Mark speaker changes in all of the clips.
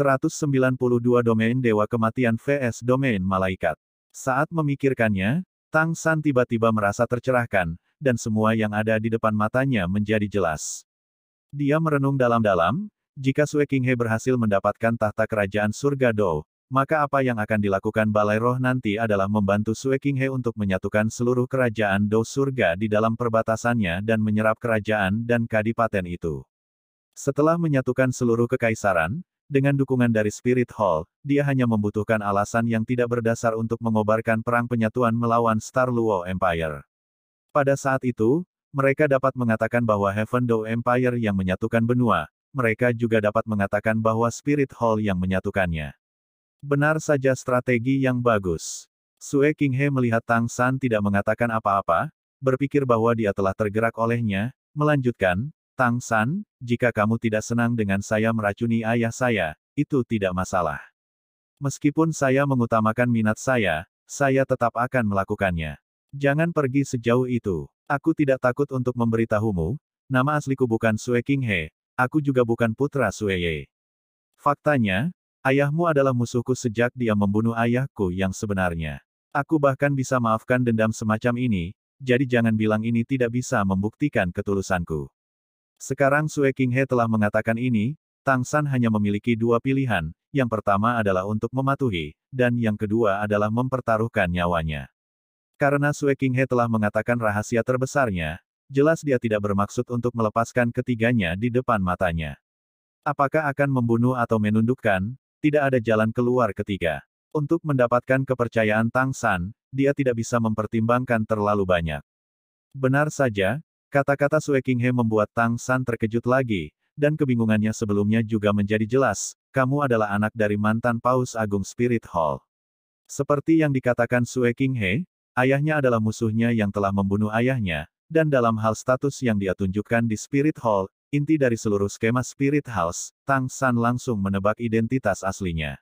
Speaker 1: 192 domain Dewa Kematian vs domain Malaikat. Saat memikirkannya, Tang San tiba-tiba merasa tercerahkan, dan semua yang ada di depan matanya menjadi jelas. Dia merenung dalam-dalam, jika Sue Qinghe berhasil mendapatkan tahta kerajaan surga Dou, maka apa yang akan dilakukan Balai Roh nanti adalah membantu He untuk menyatukan seluruh kerajaan Dou Surga di dalam perbatasannya dan menyerap kerajaan dan kadipaten itu. Setelah menyatukan seluruh kekaisaran, dengan dukungan dari Spirit Hall, dia hanya membutuhkan alasan yang tidak berdasar untuk mengobarkan perang penyatuan melawan Star Luo Empire. Pada saat itu, mereka dapat mengatakan bahwa Heaven Dao Empire yang menyatukan benua, mereka juga dapat mengatakan bahwa Spirit Hall yang menyatukannya. Benar saja strategi yang bagus. Sue He melihat Tang San tidak mengatakan apa-apa, berpikir bahwa dia telah tergerak olehnya, melanjutkan, Tang San, jika kamu tidak senang dengan saya meracuni ayah saya, itu tidak masalah. Meskipun saya mengutamakan minat saya, saya tetap akan melakukannya. Jangan pergi sejauh itu. Aku tidak takut untuk memberitahumu, nama asliku bukan Sue He, aku juga bukan putra Sue Ye. Faktanya, Ayahmu adalah musuhku sejak dia membunuh ayahku yang sebenarnya. Aku bahkan bisa maafkan dendam semacam ini, jadi jangan bilang ini tidak bisa membuktikan ketulusanku. Sekarang Sue He telah mengatakan ini, Tang San hanya memiliki dua pilihan, yang pertama adalah untuk mematuhi, dan yang kedua adalah mempertaruhkan nyawanya. Karena Sue He telah mengatakan rahasia terbesarnya, jelas dia tidak bermaksud untuk melepaskan ketiganya di depan matanya. Apakah akan membunuh atau menundukkan, tidak ada jalan keluar ketiga. Untuk mendapatkan kepercayaan Tang San, dia tidak bisa mempertimbangkan terlalu banyak. Benar saja, kata-kata Sue He membuat Tang San terkejut lagi, dan kebingungannya sebelumnya juga menjadi jelas, kamu adalah anak dari mantan Paus Agung Spirit Hall. Seperti yang dikatakan Sue He, ayahnya adalah musuhnya yang telah membunuh ayahnya, dan dalam hal status yang dia tunjukkan di Spirit Hall, inti dari seluruh skema Spirit House, Tang San langsung menebak identitas aslinya.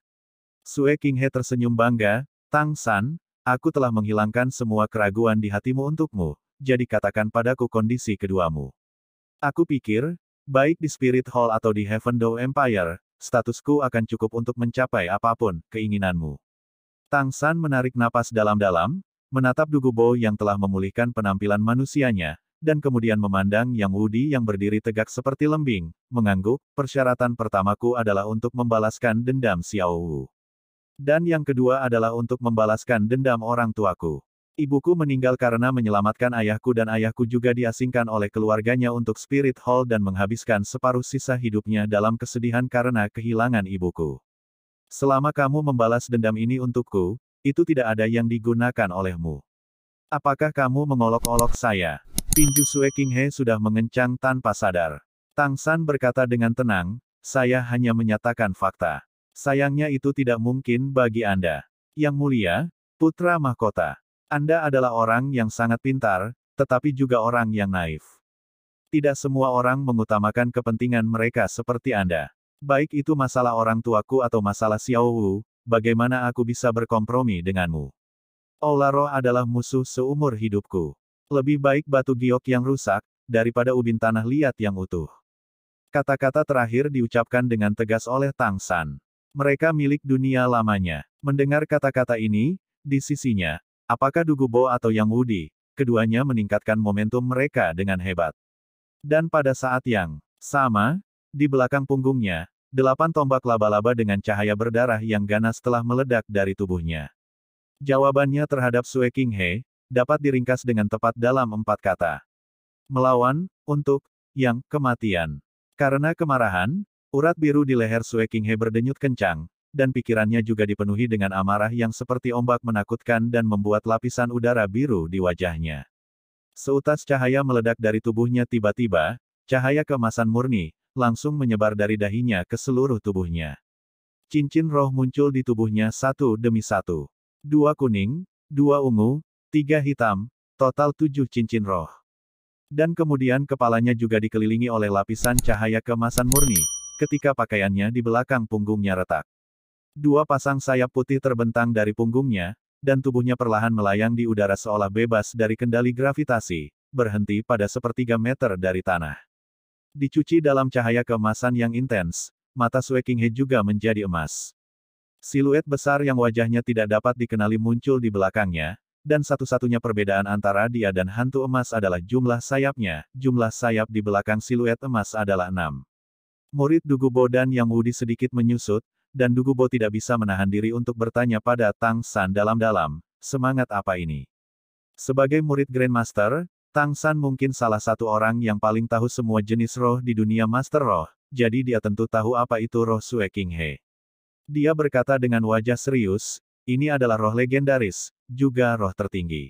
Speaker 1: Sue King He tersenyum bangga, Tang San, aku telah menghilangkan semua keraguan di hatimu untukmu, jadi katakan padaku kondisi keduamu. Aku pikir, baik di Spirit Hall atau di Heaven Dow Empire, statusku akan cukup untuk mencapai apapun keinginanmu. Tang San menarik napas dalam-dalam, menatap Dugubo yang telah memulihkan penampilan manusianya, dan kemudian memandang Yang Wudi yang berdiri tegak seperti lembing, mengangguk, persyaratan pertamaku adalah untuk membalaskan dendam Xiao Wu. Dan yang kedua adalah untuk membalaskan dendam orang tuaku. Ibuku meninggal karena menyelamatkan ayahku dan ayahku juga diasingkan oleh keluarganya untuk Spirit Hall dan menghabiskan separuh sisa hidupnya dalam kesedihan karena kehilangan ibuku. Selama kamu membalas dendam ini untukku, itu tidak ada yang digunakan olehmu. Apakah kamu mengolok-olok saya? Tinju Sue King He sudah mengencang tanpa sadar. Tang San berkata dengan tenang, saya hanya menyatakan fakta. Sayangnya itu tidak mungkin bagi Anda. Yang mulia, Putra Mahkota. Anda adalah orang yang sangat pintar, tetapi juga orang yang naif. Tidak semua orang mengutamakan kepentingan mereka seperti Anda. Baik itu masalah orang tuaku atau masalah Xiao Wu, bagaimana aku bisa berkompromi denganmu? Olaro adalah musuh seumur hidupku. Lebih baik batu giok yang rusak, daripada ubin tanah liat yang utuh. Kata-kata terakhir diucapkan dengan tegas oleh Tang San. Mereka milik dunia lamanya. Mendengar kata-kata ini, di sisinya, apakah Dugubo atau Yang Wudi, keduanya meningkatkan momentum mereka dengan hebat. Dan pada saat yang sama, di belakang punggungnya, delapan tombak laba-laba dengan cahaya berdarah yang ganas telah meledak dari tubuhnya. Jawabannya terhadap Sue King He, dapat diringkas dengan tepat dalam empat kata. Melawan, untuk, yang, kematian. Karena kemarahan, urat biru di leher He berdenyut kencang, dan pikirannya juga dipenuhi dengan amarah yang seperti ombak menakutkan dan membuat lapisan udara biru di wajahnya. Seutas cahaya meledak dari tubuhnya tiba-tiba, cahaya kemasan murni, langsung menyebar dari dahinya ke seluruh tubuhnya. Cincin roh muncul di tubuhnya satu demi satu. Dua kuning, dua ungu, tiga hitam, total tujuh cincin roh. Dan kemudian kepalanya juga dikelilingi oleh lapisan cahaya kemasan murni, ketika pakaiannya di belakang punggungnya retak. Dua pasang sayap putih terbentang dari punggungnya, dan tubuhnya perlahan melayang di udara seolah bebas dari kendali gravitasi, berhenti pada sepertiga meter dari tanah. Dicuci dalam cahaya kemasan yang intens, mata Swekinghe juga menjadi emas. Siluet besar yang wajahnya tidak dapat dikenali muncul di belakangnya, dan satu-satunya perbedaan antara dia dan hantu emas adalah jumlah sayapnya, jumlah sayap di belakang siluet emas adalah enam. Murid Dugubo dan Yang Wudi sedikit menyusut, dan Dugubo tidak bisa menahan diri untuk bertanya pada Tang San dalam-dalam, semangat apa ini? Sebagai murid Grandmaster, Tang San mungkin salah satu orang yang paling tahu semua jenis roh di dunia Master Roh, jadi dia tentu tahu apa itu roh Sue King He. Dia berkata dengan wajah serius, ini adalah roh legendaris, juga roh tertinggi.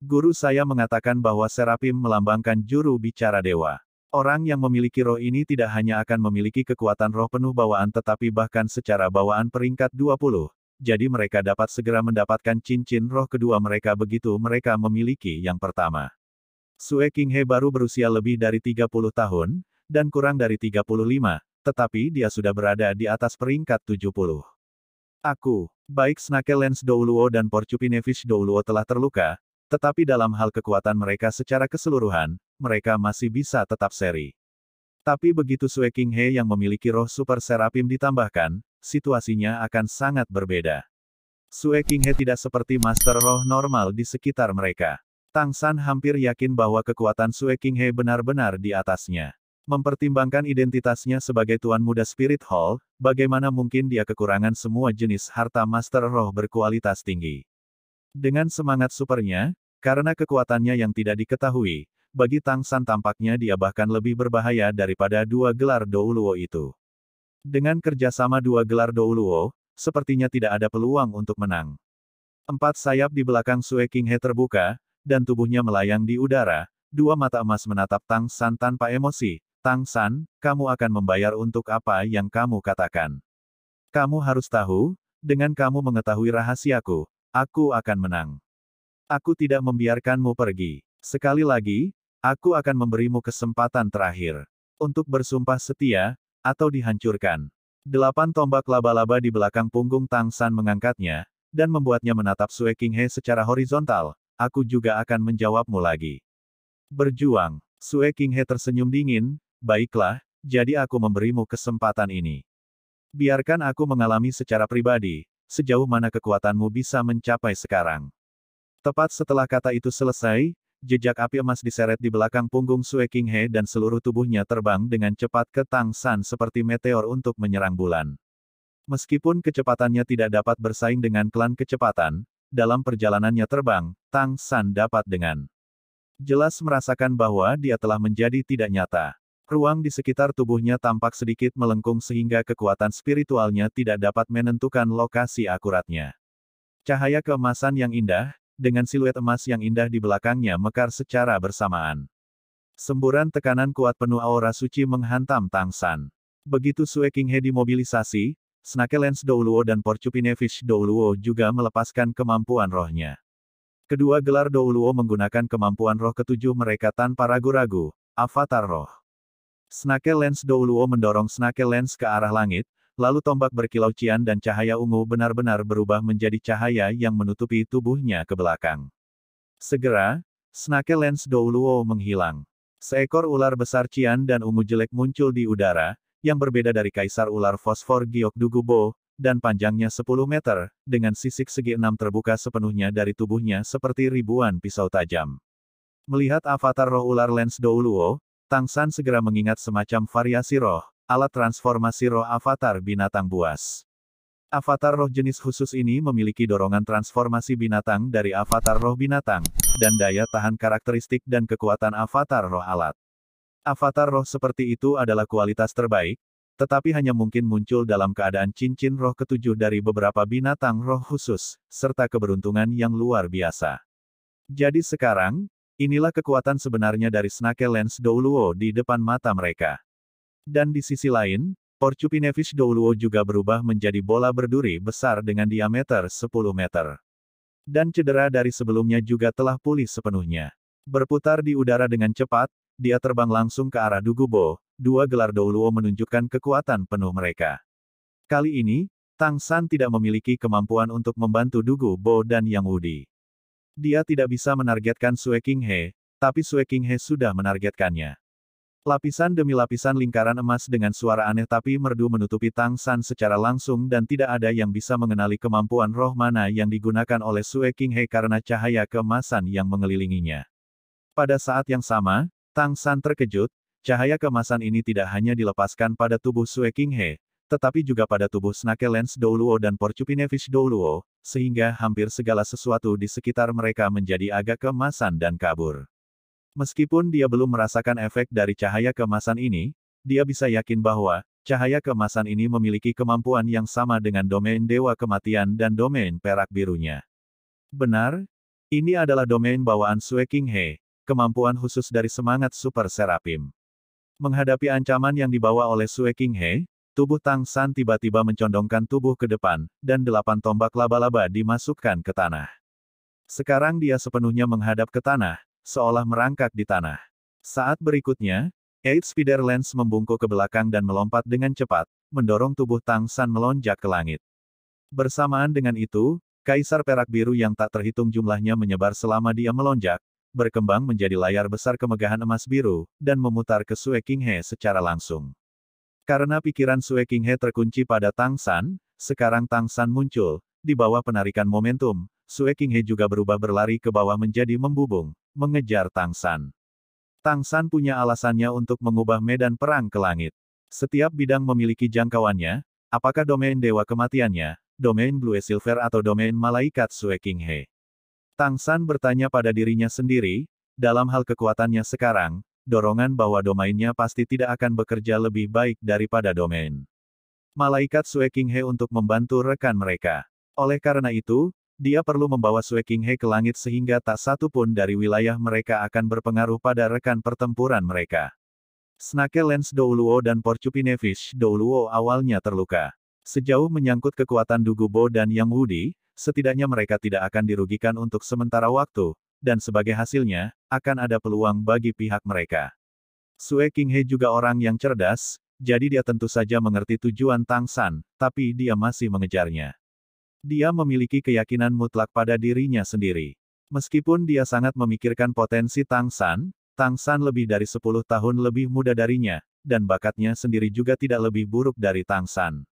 Speaker 1: Guru saya mengatakan bahwa Serapim melambangkan juru bicara dewa. Orang yang memiliki roh ini tidak hanya akan memiliki kekuatan roh penuh bawaan tetapi bahkan secara bawaan peringkat 20. Jadi mereka dapat segera mendapatkan cincin roh kedua mereka begitu mereka memiliki yang pertama. Sue He baru berusia lebih dari 30 tahun, dan kurang dari 35, tetapi dia sudah berada di atas peringkat 70. Aku, baik Snake Lens Douluo dan Porcupine Fish Douluo telah terluka, tetapi dalam hal kekuatan mereka secara keseluruhan, mereka masih bisa tetap seri. Tapi begitu Sue King He yang memiliki roh Super Serapim ditambahkan, situasinya akan sangat berbeda. Sue King He tidak seperti Master Roh normal di sekitar mereka. Tang San hampir yakin bahwa kekuatan Sue King He benar-benar di atasnya. Mempertimbangkan identitasnya sebagai Tuan Muda Spirit Hall, bagaimana mungkin dia kekurangan semua jenis harta Master Roh berkualitas tinggi. Dengan semangat supernya, karena kekuatannya yang tidak diketahui, bagi Tang San tampaknya dia bahkan lebih berbahaya daripada dua gelar Douluo itu. Dengan kerjasama dua gelar Douluo, sepertinya tidak ada peluang untuk menang. Empat sayap di belakang Sue King He terbuka, dan tubuhnya melayang di udara, dua mata emas menatap Tang San tanpa emosi, Tang San, kamu akan membayar untuk apa yang kamu katakan. Kamu harus tahu, dengan kamu mengetahui rahasiaku, aku akan menang. Aku tidak membiarkanmu pergi. Sekali lagi, aku akan memberimu kesempatan terakhir. Untuk bersumpah setia, atau dihancurkan. Delapan tombak laba-laba di belakang punggung Tang San mengangkatnya, dan membuatnya menatap Sue King He secara horizontal, aku juga akan menjawabmu lagi. Berjuang, Sue King He tersenyum dingin, Baiklah, jadi aku memberimu kesempatan ini. Biarkan aku mengalami secara pribadi, sejauh mana kekuatanmu bisa mencapai sekarang. Tepat setelah kata itu selesai, jejak api emas diseret di belakang punggung Sue King He dan seluruh tubuhnya terbang dengan cepat ke Tang San seperti meteor untuk menyerang bulan. Meskipun kecepatannya tidak dapat bersaing dengan klan kecepatan, dalam perjalanannya terbang, Tang San dapat dengan jelas merasakan bahwa dia telah menjadi tidak nyata. Ruang di sekitar tubuhnya tampak sedikit melengkung sehingga kekuatan spiritualnya tidak dapat menentukan lokasi akuratnya. Cahaya keemasan yang indah, dengan siluet emas yang indah di belakangnya mekar secara bersamaan. Semburan tekanan kuat penuh aura suci menghantam Tang San. Begitu Sue He dimobilisasi, Snakelens Douluo dan Porcupine Fish Douluo juga melepaskan kemampuan rohnya. Kedua gelar Douluo menggunakan kemampuan roh ketujuh mereka tanpa ragu-ragu, avatar roh. Snake Lens Douluo mendorong Snake Lens ke arah langit, lalu tombak berkilau cian dan cahaya ungu benar-benar berubah menjadi cahaya yang menutupi tubuhnya ke belakang. Segera, Snake Lens Douluo menghilang. Seekor ular besar cian dan ungu jelek muncul di udara, yang berbeda dari kaisar ular fosfor Giok Dugubo, dan panjangnya 10 meter, dengan sisik segi enam terbuka sepenuhnya dari tubuhnya seperti ribuan pisau tajam. Melihat avatar roh ular Lens Douluo, Tang San segera mengingat semacam variasi roh, alat transformasi roh avatar binatang buas. Avatar roh jenis khusus ini memiliki dorongan transformasi binatang dari avatar roh binatang, dan daya tahan karakteristik dan kekuatan avatar roh alat. Avatar roh seperti itu adalah kualitas terbaik, tetapi hanya mungkin muncul dalam keadaan cincin roh ketujuh dari beberapa binatang roh khusus, serta keberuntungan yang luar biasa. Jadi sekarang, Inilah kekuatan sebenarnya dari Snake Lens Douluo di depan mata mereka. Dan di sisi lain, Porcupinevich Douluo juga berubah menjadi bola berduri besar dengan diameter 10 meter. Dan cedera dari sebelumnya juga telah pulih sepenuhnya. Berputar di udara dengan cepat, dia terbang langsung ke arah Dugubo, dua gelar Douluo menunjukkan kekuatan penuh mereka. Kali ini, Tang San tidak memiliki kemampuan untuk membantu Dugubo dan Yang Wudi. Dia tidak bisa menargetkan Sue King He, tapi Sue King He sudah menargetkannya. Lapisan demi lapisan lingkaran emas dengan suara aneh tapi merdu menutupi Tang San secara langsung dan tidak ada yang bisa mengenali kemampuan roh mana yang digunakan oleh Sue King He karena cahaya kemasan yang mengelilinginya. Pada saat yang sama, Tang San terkejut, cahaya kemasan ini tidak hanya dilepaskan pada tubuh Sue King He, tetapi juga pada tubuh Snakelens Douluo dan Fish Douluo, sehingga hampir segala sesuatu di sekitar mereka menjadi agak kemasan dan kabur. Meskipun dia belum merasakan efek dari cahaya kemasan ini, dia bisa yakin bahwa cahaya kemasan ini memiliki kemampuan yang sama dengan domain Dewa Kematian dan domain Perak Birunya. Benar? Ini adalah domain bawaan Sue King He, kemampuan khusus dari semangat Super Serapim. Menghadapi ancaman yang dibawa oleh Sue King He, Tubuh Tang San tiba-tiba mencondongkan tubuh ke depan, dan delapan tombak laba-laba dimasukkan ke tanah. Sekarang dia sepenuhnya menghadap ke tanah, seolah merangkak di tanah. Saat berikutnya, Eight Spider Lens membungkuk ke belakang dan melompat dengan cepat, mendorong tubuh Tang San melonjak ke langit. Bersamaan dengan itu, Kaisar Perak Biru yang tak terhitung jumlahnya menyebar selama dia melonjak, berkembang menjadi layar besar kemegahan emas biru, dan memutar ke Sue King He secara langsung. Karena pikiran Sue He terkunci pada Tang San, sekarang Tang San muncul, di bawah penarikan momentum, Sue He juga berubah berlari ke bawah menjadi membubung, mengejar Tang San. Tang San punya alasannya untuk mengubah medan perang ke langit. Setiap bidang memiliki jangkauannya, apakah domain dewa kematiannya, domain Blue Silver atau domain malaikat Sue He? Tang San bertanya pada dirinya sendiri, dalam hal kekuatannya sekarang, dorongan bahwa domainnya pasti tidak akan bekerja lebih baik daripada domain. Malaikat Sue He untuk membantu rekan mereka. Oleh karena itu, dia perlu membawa Sue He ke langit sehingga tak satu pun dari wilayah mereka akan berpengaruh pada rekan pertempuran mereka. Snake Lens Douluo dan Porcupine Fish Douluo awalnya terluka. Sejauh menyangkut kekuatan Dugubo dan Yang Wudi, setidaknya mereka tidak akan dirugikan untuk sementara waktu, dan sebagai hasilnya, akan ada peluang bagi pihak mereka. Sue King He juga orang yang cerdas, jadi dia tentu saja mengerti tujuan Tang San, tapi dia masih mengejarnya. Dia memiliki keyakinan mutlak pada dirinya sendiri. Meskipun dia sangat memikirkan potensi Tang San, Tang San lebih dari 10 tahun lebih muda darinya, dan bakatnya sendiri juga tidak lebih buruk dari Tang San.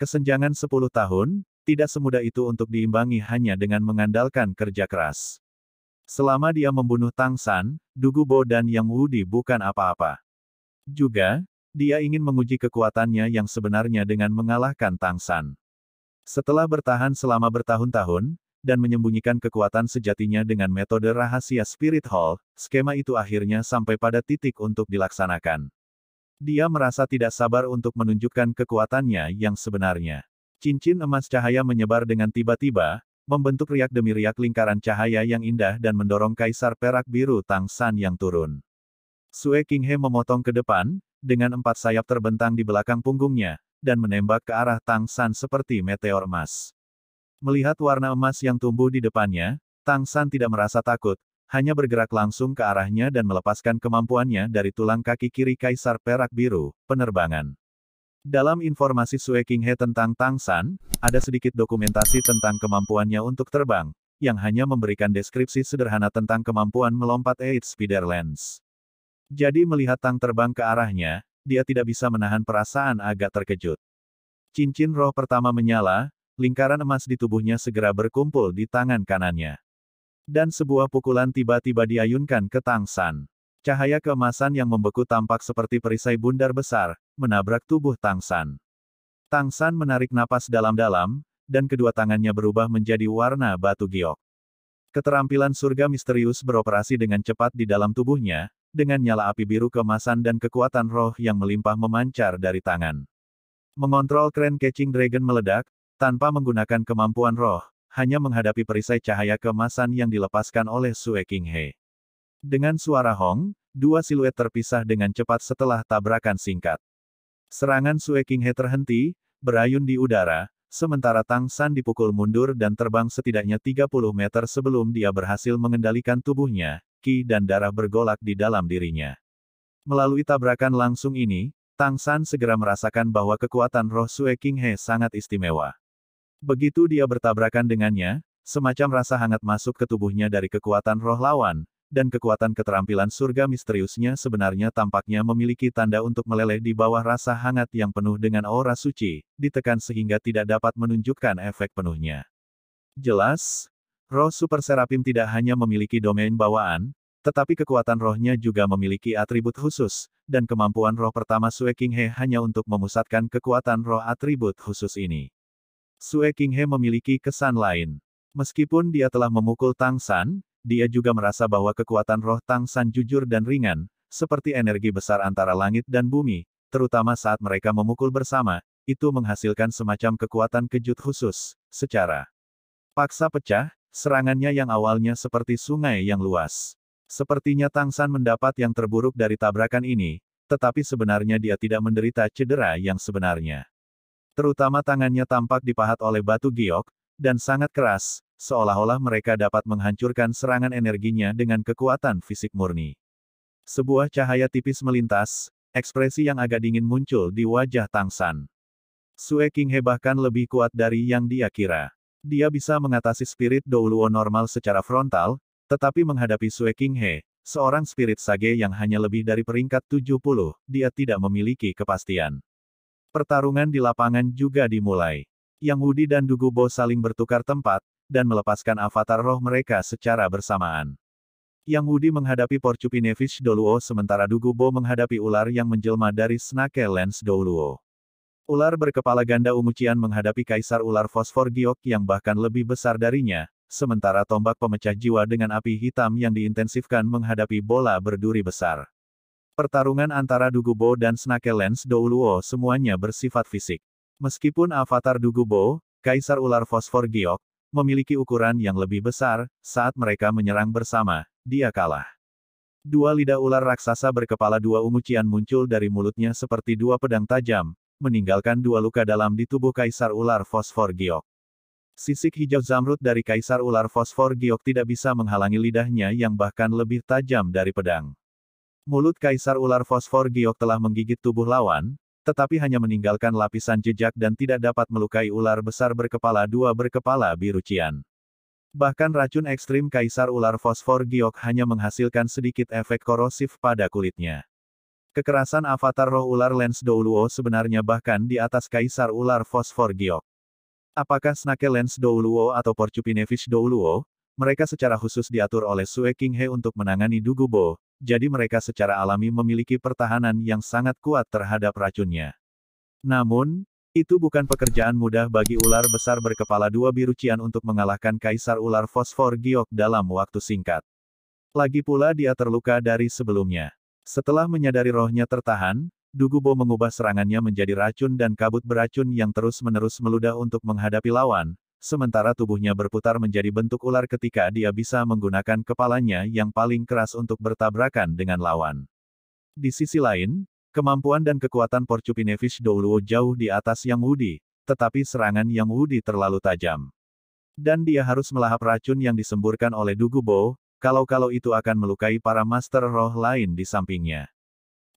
Speaker 1: Kesenjangan 10 tahun, tidak semudah itu untuk diimbangi hanya dengan mengandalkan kerja keras. Selama dia membunuh Tang San, Dugu Bo dan Yang Wudi bukan apa-apa. Juga, dia ingin menguji kekuatannya yang sebenarnya dengan mengalahkan Tang San. Setelah bertahan selama bertahun-tahun, dan menyembunyikan kekuatan sejatinya dengan metode rahasia Spirit Hall, skema itu akhirnya sampai pada titik untuk dilaksanakan. Dia merasa tidak sabar untuk menunjukkan kekuatannya yang sebenarnya. Cincin emas cahaya menyebar dengan tiba-tiba, membentuk riak demi riak lingkaran cahaya yang indah dan mendorong kaisar perak biru Tang San yang turun. Sue King He memotong ke depan, dengan empat sayap terbentang di belakang punggungnya, dan menembak ke arah Tang San seperti meteor emas. Melihat warna emas yang tumbuh di depannya, Tang San tidak merasa takut, hanya bergerak langsung ke arahnya dan melepaskan kemampuannya dari tulang kaki kiri Kaisar Perak Biru, penerbangan. Dalam informasi Sue King He tentang Tang San, ada sedikit dokumentasi tentang kemampuannya untuk terbang, yang hanya memberikan deskripsi sederhana tentang kemampuan melompat Eight Spider Lens. Jadi melihat Tang terbang ke arahnya, dia tidak bisa menahan perasaan agak terkejut. Cincin roh pertama menyala, lingkaran emas di tubuhnya segera berkumpul di tangan kanannya. Dan sebuah pukulan tiba-tiba diayunkan ke Tang San. Cahaya keemasan yang membeku tampak seperti perisai bundar besar, menabrak tubuh Tang San. Tang San menarik napas dalam-dalam, dan kedua tangannya berubah menjadi warna batu giok. Keterampilan surga misterius beroperasi dengan cepat di dalam tubuhnya, dengan nyala api biru kemasan dan kekuatan roh yang melimpah memancar dari tangan. Mengontrol keren catching dragon meledak, tanpa menggunakan kemampuan roh, hanya menghadapi perisai cahaya kemasan yang dilepaskan oleh Sue King He. Dengan suara hong, dua siluet terpisah dengan cepat setelah tabrakan singkat. Serangan Sue King He terhenti, berayun di udara, sementara Tang San dipukul mundur dan terbang setidaknya 30 meter sebelum dia berhasil mengendalikan tubuhnya, ki dan darah bergolak di dalam dirinya. Melalui tabrakan langsung ini, Tang San segera merasakan bahwa kekuatan roh Sue King He sangat istimewa. Begitu dia bertabrakan dengannya, semacam rasa hangat masuk ke tubuhnya dari kekuatan roh lawan, dan kekuatan keterampilan surga misteriusnya sebenarnya tampaknya memiliki tanda untuk meleleh di bawah rasa hangat yang penuh dengan aura suci, ditekan sehingga tidak dapat menunjukkan efek penuhnya. Jelas, roh Super Serapim tidak hanya memiliki domain bawaan, tetapi kekuatan rohnya juga memiliki atribut khusus, dan kemampuan roh pertama Sue He hanya untuk memusatkan kekuatan roh atribut khusus ini. Sue He memiliki kesan lain. Meskipun dia telah memukul Tang San, dia juga merasa bahwa kekuatan roh Tang San jujur dan ringan, seperti energi besar antara langit dan bumi, terutama saat mereka memukul bersama, itu menghasilkan semacam kekuatan kejut khusus, secara paksa pecah, serangannya yang awalnya seperti sungai yang luas. Sepertinya Tang San mendapat yang terburuk dari tabrakan ini, tetapi sebenarnya dia tidak menderita cedera yang sebenarnya. Terutama tangannya tampak dipahat oleh batu giok, dan sangat keras, seolah-olah mereka dapat menghancurkan serangan energinya dengan kekuatan fisik murni. Sebuah cahaya tipis melintas, ekspresi yang agak dingin muncul di wajah Tang San. Sue King bahkan lebih kuat dari yang dia kira. Dia bisa mengatasi spirit Douluo normal secara frontal, tetapi menghadapi Sue He, seorang spirit sage yang hanya lebih dari peringkat 70, dia tidak memiliki kepastian. Pertarungan di lapangan juga dimulai. Yang Wudi dan Dugubo saling bertukar tempat, dan melepaskan avatar roh mereka secara bersamaan. Yang Wudi menghadapi Porcupinevich Doluo sementara Dugubo menghadapi ular yang menjelma dari Snake Lens Doluo. Ular berkepala ganda Umucian menghadapi Kaisar Ular Fosfor Giok yang bahkan lebih besar darinya, sementara tombak pemecah jiwa dengan api hitam yang diintensifkan menghadapi bola berduri besar. Pertarungan antara Dugubo dan Snake Lens Doluo semuanya bersifat fisik. Meskipun avatar Dugubo, Kaisar Ular Fosfor Giok, memiliki ukuran yang lebih besar, saat mereka menyerang bersama, dia kalah. Dua lidah ular raksasa berkepala dua ungu muncul dari mulutnya seperti dua pedang tajam, meninggalkan dua luka dalam di tubuh Kaisar Ular Fosfor Giok. Sisik hijau zamrud dari Kaisar Ular Fosfor Giok tidak bisa menghalangi lidahnya yang bahkan lebih tajam dari pedang. Mulut Kaisar Ular Fosfor Giok telah menggigit tubuh lawan, tetapi hanya meninggalkan lapisan jejak dan tidak dapat melukai ular besar berkepala dua berkepala biru cian. Bahkan racun ekstrim kaisar ular fosfor giok hanya menghasilkan sedikit efek korosif pada kulitnya. Kekerasan avatar roh ular Lens Douluo sebenarnya bahkan di atas kaisar ular fosfor giok. Apakah Snake Lens Douluo atau Porcupinefish Douluo, mereka secara khusus diatur oleh Sue King He untuk menangani Dugubo, jadi mereka secara alami memiliki pertahanan yang sangat kuat terhadap racunnya. Namun, itu bukan pekerjaan mudah bagi ular besar berkepala dua biru Cian untuk mengalahkan kaisar ular fosfor giok dalam waktu singkat. Lagi pula dia terluka dari sebelumnya. Setelah menyadari rohnya tertahan, Dugubo mengubah serangannya menjadi racun dan kabut beracun yang terus-menerus meludah untuk menghadapi lawan, sementara tubuhnya berputar menjadi bentuk ular ketika dia bisa menggunakan kepalanya yang paling keras untuk bertabrakan dengan lawan. Di sisi lain, kemampuan dan kekuatan porcupinefish Douluo jauh di atas Yang Wudi, tetapi serangan Yang Wudi terlalu tajam. Dan dia harus melahap racun yang disemburkan oleh Dugubo, kalau-kalau itu akan melukai para master roh lain di sampingnya.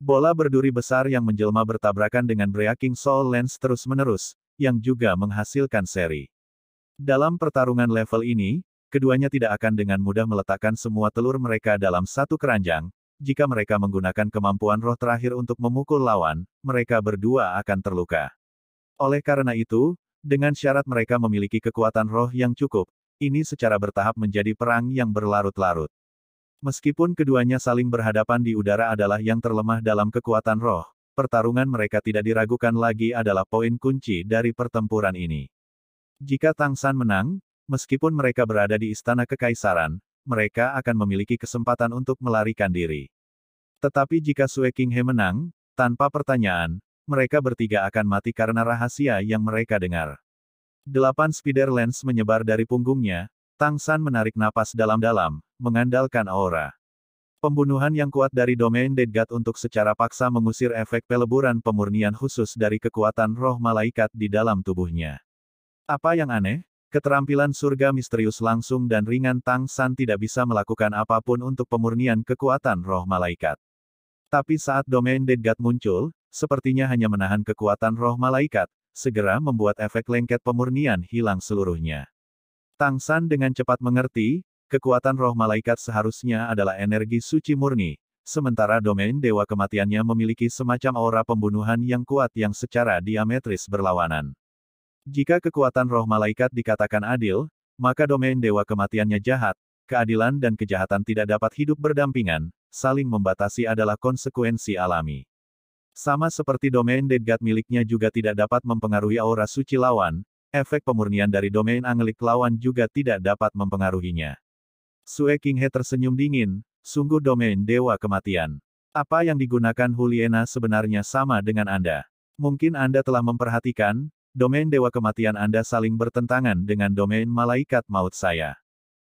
Speaker 1: Bola berduri besar yang menjelma bertabrakan dengan Breaking Soul Lens terus-menerus, yang juga menghasilkan seri. Dalam pertarungan level ini, keduanya tidak akan dengan mudah meletakkan semua telur mereka dalam satu keranjang. Jika mereka menggunakan kemampuan roh terakhir untuk memukul lawan, mereka berdua akan terluka. Oleh karena itu, dengan syarat mereka memiliki kekuatan roh yang cukup, ini secara bertahap menjadi perang yang berlarut-larut. Meskipun keduanya saling berhadapan di udara adalah yang terlemah dalam kekuatan roh, pertarungan mereka tidak diragukan lagi adalah poin kunci dari pertempuran ini. Jika Tang San menang, meskipun mereka berada di istana kekaisaran, mereka akan memiliki kesempatan untuk melarikan diri. Tetapi jika Sue King He menang, tanpa pertanyaan, mereka bertiga akan mati karena rahasia yang mereka dengar. Delapan spider lens menyebar dari punggungnya, Tang San menarik napas dalam-dalam, mengandalkan aura. Pembunuhan yang kuat dari domain Dead God untuk secara paksa mengusir efek peleburan pemurnian khusus dari kekuatan roh malaikat di dalam tubuhnya. Apa yang aneh? Keterampilan surga misterius langsung dan ringan Tang San tidak bisa melakukan apapun untuk pemurnian kekuatan roh malaikat. Tapi saat domain Deadgat muncul, sepertinya hanya menahan kekuatan roh malaikat, segera membuat efek lengket pemurnian hilang seluruhnya. Tang San dengan cepat mengerti, kekuatan roh malaikat seharusnya adalah energi suci murni, sementara domain dewa kematiannya memiliki semacam aura pembunuhan yang kuat yang secara diametris berlawanan. Jika kekuatan roh malaikat dikatakan adil, maka domain dewa kematiannya jahat, keadilan dan kejahatan tidak dapat hidup berdampingan, saling membatasi adalah konsekuensi alami. Sama seperti domain dead god miliknya juga tidak dapat mempengaruhi aura suci lawan, efek pemurnian dari domain angelik lawan juga tidak dapat mempengaruhinya. Sue He tersenyum dingin, sungguh domain dewa kematian. Apa yang digunakan Huliena sebenarnya sama dengan Anda. Mungkin Anda telah memperhatikan, domain dewa kematian Anda saling bertentangan dengan domain malaikat maut saya.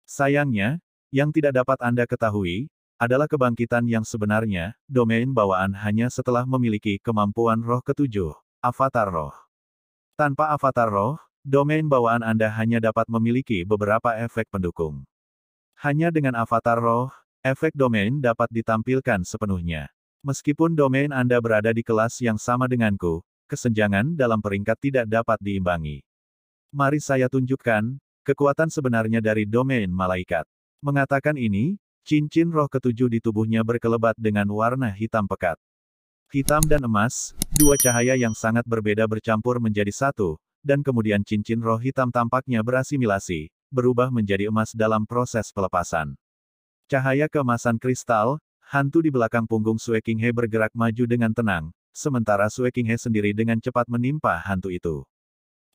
Speaker 1: Sayangnya, yang tidak dapat Anda ketahui, adalah kebangkitan yang sebenarnya, domain bawaan hanya setelah memiliki kemampuan roh ketujuh, avatar roh. Tanpa avatar roh, domain bawaan Anda hanya dapat memiliki beberapa efek pendukung. Hanya dengan avatar roh, efek domain dapat ditampilkan sepenuhnya. Meskipun domain Anda berada di kelas yang sama denganku, kesenjangan dalam peringkat tidak dapat diimbangi. Mari saya tunjukkan, kekuatan sebenarnya dari domain malaikat. Mengatakan ini, cincin roh ketujuh di tubuhnya berkelebat dengan warna hitam pekat. Hitam dan emas, dua cahaya yang sangat berbeda bercampur menjadi satu, dan kemudian cincin roh hitam tampaknya berasimilasi, berubah menjadi emas dalam proses pelepasan. Cahaya keemasan kristal, hantu di belakang punggung He bergerak maju dengan tenang, sementara Sue Kinghe sendiri dengan cepat menimpa hantu itu.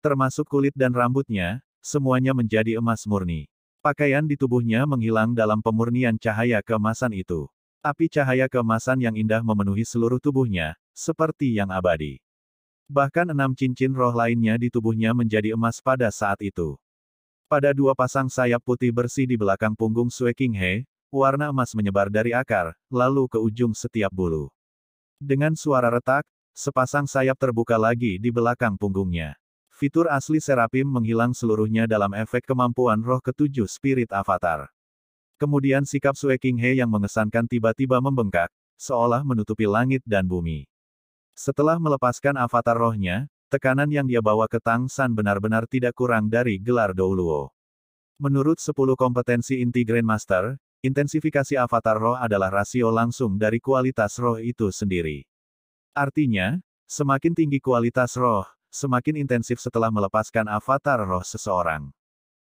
Speaker 1: Termasuk kulit dan rambutnya, semuanya menjadi emas murni. Pakaian di tubuhnya menghilang dalam pemurnian cahaya keemasan itu. Api cahaya keemasan yang indah memenuhi seluruh tubuhnya, seperti yang abadi. Bahkan enam cincin roh lainnya di tubuhnya menjadi emas pada saat itu. Pada dua pasang sayap putih bersih di belakang punggung Sue Kinghe, warna emas menyebar dari akar, lalu ke ujung setiap bulu. Dengan suara retak, sepasang sayap terbuka lagi di belakang punggungnya. Fitur asli Serapim menghilang seluruhnya dalam efek kemampuan roh ketujuh spirit avatar. Kemudian sikap Sue King He yang mengesankan tiba-tiba membengkak, seolah menutupi langit dan bumi. Setelah melepaskan avatar rohnya, tekanan yang dia bawa ke Tang San benar-benar tidak kurang dari gelar Douluo. Menurut 10 kompetensi inti Grandmaster, Intensifikasi avatar roh adalah rasio langsung dari kualitas roh itu sendiri. Artinya, semakin tinggi kualitas roh, semakin intensif setelah melepaskan avatar roh seseorang.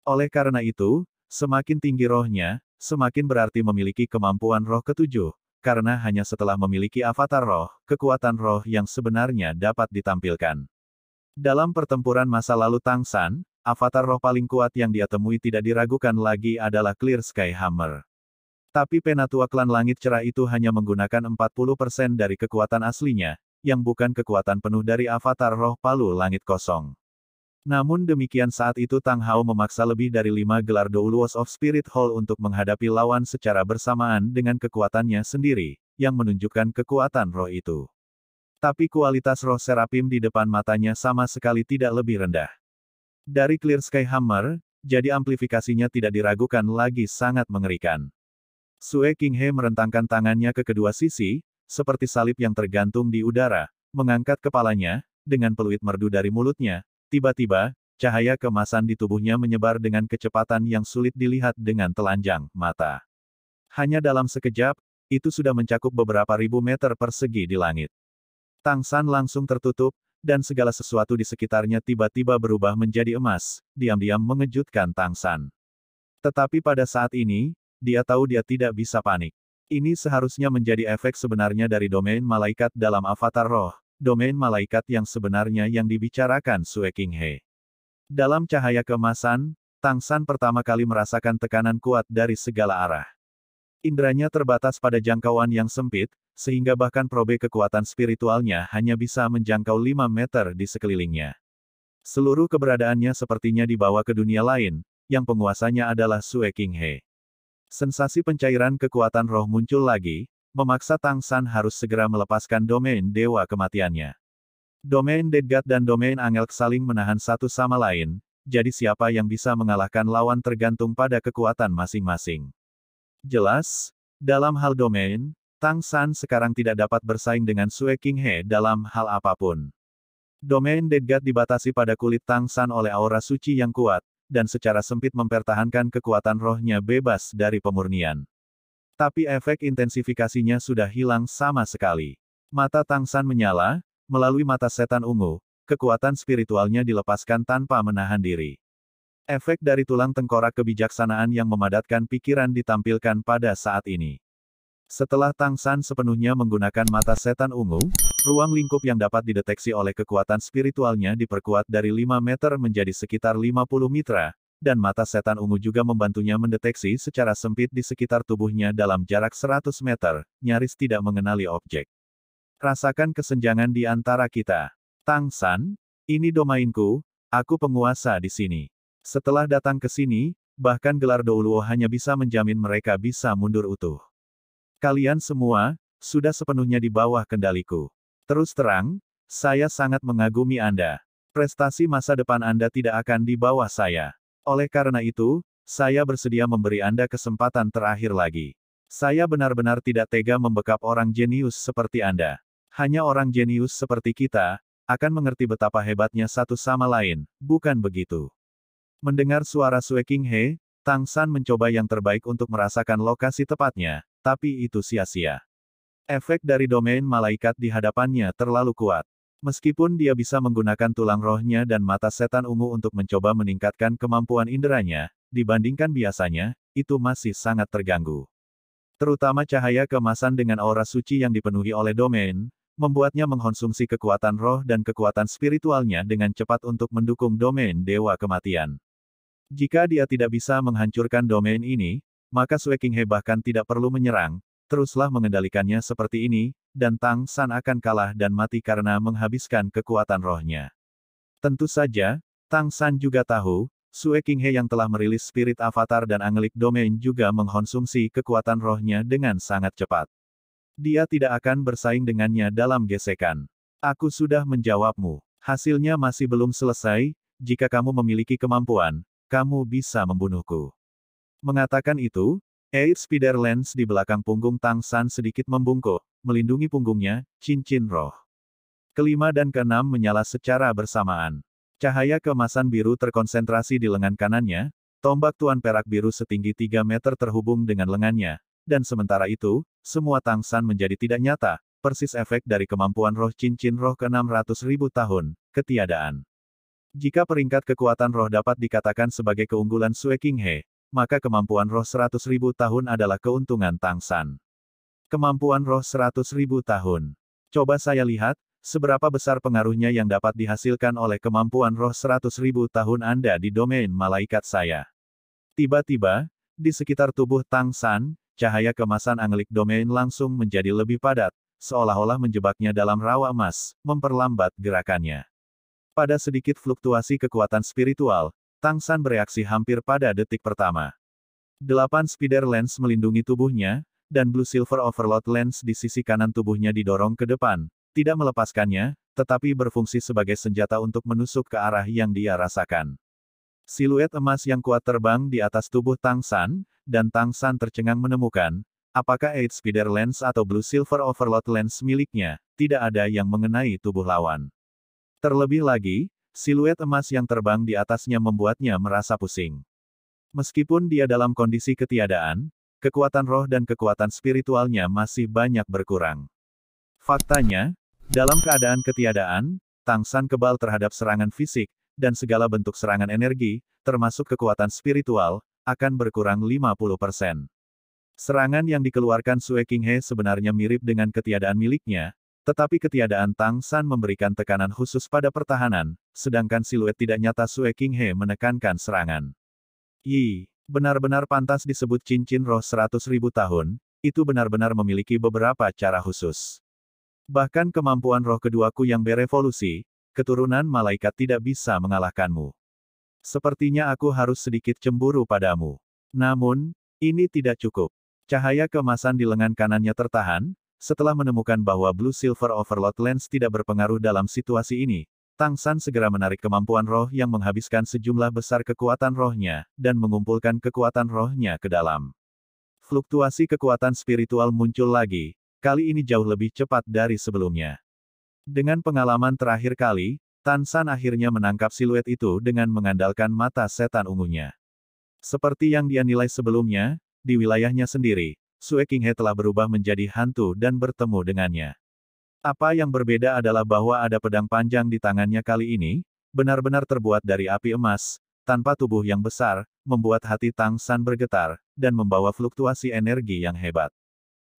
Speaker 1: Oleh karena itu, semakin tinggi rohnya, semakin berarti memiliki kemampuan roh ketujuh, karena hanya setelah memiliki avatar roh, kekuatan roh yang sebenarnya dapat ditampilkan. Dalam pertempuran masa lalu Tang San, avatar roh paling kuat yang dia temui tidak diragukan lagi adalah Clear Sky Hammer. Tapi penatua klan langit cerah itu hanya menggunakan 40% dari kekuatan aslinya, yang bukan kekuatan penuh dari avatar roh palu langit kosong. Namun demikian saat itu Tang Hao memaksa lebih dari lima gelar Douluos of Spirit Hall untuk menghadapi lawan secara bersamaan dengan kekuatannya sendiri, yang menunjukkan kekuatan roh itu. Tapi kualitas roh Serapim di depan matanya sama sekali tidak lebih rendah. Dari Clear Sky Hammer, jadi amplifikasinya tidak diragukan lagi sangat mengerikan. Sue King He merentangkan tangannya ke kedua sisi, seperti salib yang tergantung di udara, mengangkat kepalanya, dengan peluit merdu dari mulutnya. Tiba-tiba, cahaya kemasan di tubuhnya menyebar dengan kecepatan yang sulit dilihat dengan telanjang mata. Hanya dalam sekejap, itu sudah mencakup beberapa ribu meter persegi di langit. Tang San langsung tertutup, dan segala sesuatu di sekitarnya tiba-tiba berubah menjadi emas, diam-diam mengejutkan Tang San. Tetapi pada saat ini, dia tahu dia tidak bisa panik. Ini seharusnya menjadi efek sebenarnya dari domain malaikat dalam avatar roh, domain malaikat yang sebenarnya yang dibicarakan Sue He. Dalam cahaya kemasan, Tang San pertama kali merasakan tekanan kuat dari segala arah. Indranya terbatas pada jangkauan yang sempit, sehingga bahkan probe kekuatan spiritualnya hanya bisa menjangkau 5 meter di sekelilingnya. Seluruh keberadaannya sepertinya dibawa ke dunia lain, yang penguasanya adalah Sue He. Sensasi pencairan kekuatan roh muncul lagi, memaksa Tang San harus segera melepaskan domain dewa kematiannya. Domain God dan domain Angel saling menahan satu sama lain, jadi siapa yang bisa mengalahkan lawan tergantung pada kekuatan masing-masing. Jelas, dalam hal domain, Tang San sekarang tidak dapat bersaing dengan Sue King He dalam hal apapun. Domain God dibatasi pada kulit Tang San oleh aura suci yang kuat, dan secara sempit mempertahankan kekuatan rohnya bebas dari pemurnian. Tapi efek intensifikasinya sudah hilang sama sekali. Mata Tang San menyala, melalui mata setan ungu, kekuatan spiritualnya dilepaskan tanpa menahan diri. Efek dari tulang tengkorak kebijaksanaan yang memadatkan pikiran ditampilkan pada saat ini. Setelah Tang San sepenuhnya menggunakan mata setan ungu, Ruang lingkup yang dapat dideteksi oleh kekuatan spiritualnya diperkuat dari 5 meter menjadi sekitar 50 mitra, dan mata setan ungu juga membantunya mendeteksi secara sempit di sekitar tubuhnya dalam jarak 100 meter, nyaris tidak mengenali objek. Rasakan kesenjangan di antara kita. Tang San, ini domainku, aku penguasa di sini. Setelah datang ke sini, bahkan gelar Douluo hanya bisa menjamin mereka bisa mundur utuh. Kalian semua, sudah sepenuhnya di bawah kendaliku. Terus terang, saya sangat mengagumi Anda. Prestasi masa depan Anda tidak akan di bawah saya. Oleh karena itu, saya bersedia memberi Anda kesempatan terakhir lagi. Saya benar-benar tidak tega membekap orang jenius seperti Anda. Hanya orang jenius seperti kita, akan mengerti betapa hebatnya satu sama lain, bukan begitu? Mendengar suara Sue King He, Tang San mencoba yang terbaik untuk merasakan lokasi tepatnya, tapi itu sia-sia. Efek dari domain malaikat di hadapannya terlalu kuat. Meskipun dia bisa menggunakan tulang rohnya dan mata setan ungu untuk mencoba meningkatkan kemampuan inderanya, dibandingkan biasanya, itu masih sangat terganggu. Terutama cahaya kemasan dengan aura suci yang dipenuhi oleh domain, membuatnya mengkonsumsi kekuatan roh dan kekuatan spiritualnya dengan cepat untuk mendukung domain Dewa Kematian. Jika dia tidak bisa menghancurkan domain ini, maka Swekinghei bahkan tidak perlu menyerang, teruslah mengendalikannya seperti ini, dan Tang San akan kalah dan mati karena menghabiskan kekuatan rohnya. Tentu saja, Tang San juga tahu, Sue King He yang telah merilis spirit avatar dan Angelic Domain juga mengkonsumsi kekuatan rohnya dengan sangat cepat. Dia tidak akan bersaing dengannya dalam gesekan. Aku sudah menjawabmu. Hasilnya masih belum selesai, jika kamu memiliki kemampuan, kamu bisa membunuhku. Mengatakan itu, Air Spider Lens di belakang punggung Tang San sedikit membungkuk, melindungi punggungnya, cincin roh. Kelima dan keenam menyala secara bersamaan. Cahaya kemasan biru terkonsentrasi di lengan kanannya, tombak tuan perak biru setinggi 3 meter terhubung dengan lengannya, dan sementara itu, semua Tang San menjadi tidak nyata, persis efek dari kemampuan roh cincin roh ke ratus ribu tahun, ketiadaan. Jika peringkat kekuatan roh dapat dikatakan sebagai keunggulan Sue King He, maka kemampuan roh 100.000 tahun adalah keuntungan Tang San. Kemampuan roh 100.000 tahun. Coba saya lihat, seberapa besar pengaruhnya yang dapat dihasilkan oleh kemampuan roh 100.000 tahun Anda di domain malaikat saya. Tiba-tiba, di sekitar tubuh Tang San, cahaya kemasan anglik domain langsung menjadi lebih padat, seolah-olah menjebaknya dalam rawa emas, memperlambat gerakannya. Pada sedikit fluktuasi kekuatan spiritual, Tang San bereaksi hampir pada detik pertama. Delapan spider lens melindungi tubuhnya, dan blue silver overload lens di sisi kanan tubuhnya didorong ke depan, tidak melepaskannya, tetapi berfungsi sebagai senjata untuk menusuk ke arah yang dia rasakan. Siluet emas yang kuat terbang di atas tubuh Tang San, dan Tang San tercengang menemukan, apakah Eight Spider Lens atau Blue Silver Overload Lens miliknya, tidak ada yang mengenai tubuh lawan. Terlebih lagi, Siluet emas yang terbang di atasnya membuatnya merasa pusing. Meskipun dia dalam kondisi ketiadaan, kekuatan roh dan kekuatan spiritualnya masih banyak berkurang. Faktanya, dalam keadaan ketiadaan, Tang San kebal terhadap serangan fisik, dan segala bentuk serangan energi, termasuk kekuatan spiritual, akan berkurang 50%. Serangan yang dikeluarkan Sue He sebenarnya mirip dengan ketiadaan miliknya, tetapi ketiadaan Tang San memberikan tekanan khusus pada pertahanan, sedangkan siluet tidak nyata Sue King He menekankan serangan. Yi, benar-benar pantas disebut cincin roh seratus ribu tahun, itu benar-benar memiliki beberapa cara khusus. Bahkan kemampuan roh keduaku yang berevolusi, keturunan malaikat tidak bisa mengalahkanmu. Sepertinya aku harus sedikit cemburu padamu. Namun, ini tidak cukup. Cahaya kemasan di lengan kanannya tertahan, setelah menemukan bahwa Blue Silver Overload Lens tidak berpengaruh dalam situasi ini, Tang San segera menarik kemampuan roh yang menghabiskan sejumlah besar kekuatan rohnya, dan mengumpulkan kekuatan rohnya ke dalam. Fluktuasi kekuatan spiritual muncul lagi, kali ini jauh lebih cepat dari sebelumnya. Dengan pengalaman terakhir kali, Tang San akhirnya menangkap siluet itu dengan mengandalkan mata setan ungunya. Seperti yang dia nilai sebelumnya, di wilayahnya sendiri, Sue Qinghe telah berubah menjadi hantu dan bertemu dengannya. Apa yang berbeda adalah bahwa ada pedang panjang di tangannya kali ini, benar-benar terbuat dari api emas, tanpa tubuh yang besar, membuat hati Tang San bergetar, dan membawa fluktuasi energi yang hebat.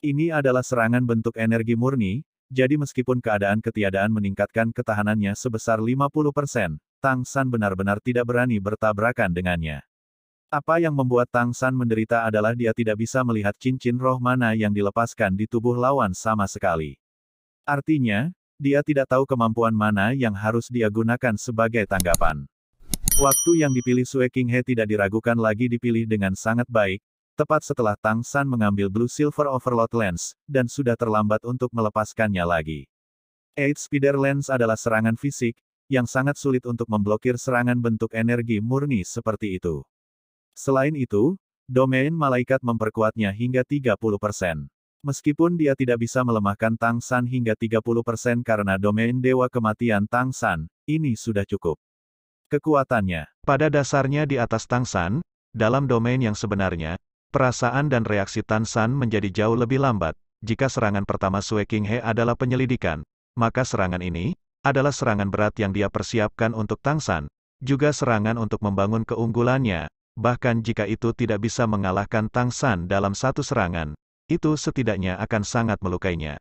Speaker 1: Ini adalah serangan bentuk energi murni, jadi meskipun keadaan ketiadaan meningkatkan ketahanannya sebesar 50%, Tang San benar-benar tidak berani bertabrakan dengannya. Apa yang membuat Tang San menderita adalah dia tidak bisa melihat cincin roh mana yang dilepaskan di tubuh lawan sama sekali. Artinya, dia tidak tahu kemampuan mana yang harus dia gunakan sebagai tanggapan. Waktu yang dipilih Sue King He tidak diragukan lagi dipilih dengan sangat baik, tepat setelah Tang San mengambil Blue Silver Overload Lens, dan sudah terlambat untuk melepaskannya lagi. Eight Spider Lens adalah serangan fisik, yang sangat sulit untuk memblokir serangan bentuk energi murni seperti itu. Selain itu, domain malaikat memperkuatnya hingga 30%. persen. Meskipun dia tidak bisa melemahkan Tang San hingga 30% persen karena domain dewa kematian Tang San, ini sudah cukup. Kekuatannya, pada dasarnya di atas Tang San, dalam domain yang sebenarnya, perasaan dan reaksi Tang San menjadi jauh lebih lambat. Jika serangan pertama Sue King He adalah penyelidikan, maka serangan ini adalah serangan berat yang dia persiapkan untuk Tang San, juga serangan untuk membangun keunggulannya, bahkan jika itu tidak bisa mengalahkan Tang San dalam satu serangan, itu setidaknya akan sangat melukainya.